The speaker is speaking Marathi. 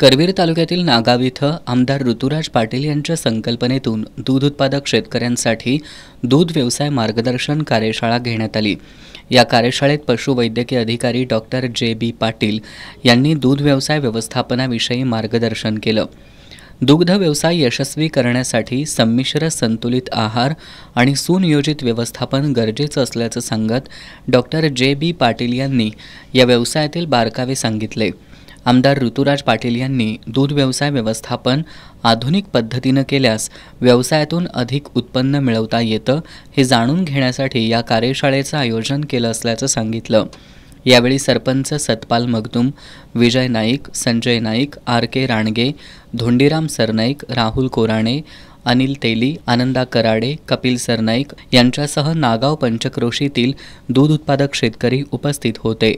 करवीर तालुक्यातील नागाव इथं आमदार ऋतुराज पाटील यांच्या संकल्पनेतून दूध उत्पादक शेतकऱ्यांसाठी दूध व्यवसाय मार्गदर्शन कार्यशाळा घेण्यात आली या कार्यशाळेत पशुवैद्यकीय अधिकारी डॉक्टर जे बी पाटील यांनी दूध व्यवसाय व्यवस्थापनाविषयी मार्गदर्शन केलं दुग्ध व्यवसाय यशस्वी करण्यासाठी संमिश्र संतुलित आहार आणि सुनियोजित व्यवस्थापन गरजेचं असल्याचं सांगत डॉक्टर जे बी पाटील यांनी या व्यवसायातील बारकावे सांगितले आमदार ऋतुराज पाटील यांनी दूध व्यवसाय व्यवस्थापन आधुनिक पद्धतीनं केल्यास व्यवसायातून अधिक उत्पन्न मिळवता येतं हे जाणून घेण्यासाठी या कार्यशाळेचं आयोजन केलं असल्याचं सांगितलं यावेळी सरपंच सतपाल मगदुम विजय नाईक संजय नाईक आर के राणगे धोंडीराम सरनाईक राहुल कोराणे अनिल तेली आनंदा कराडे कपिल सरनाईक यांच्यासह नागाव पंचक्रोशीतील दूध उत्पादक शेतकरी उपस्थित होते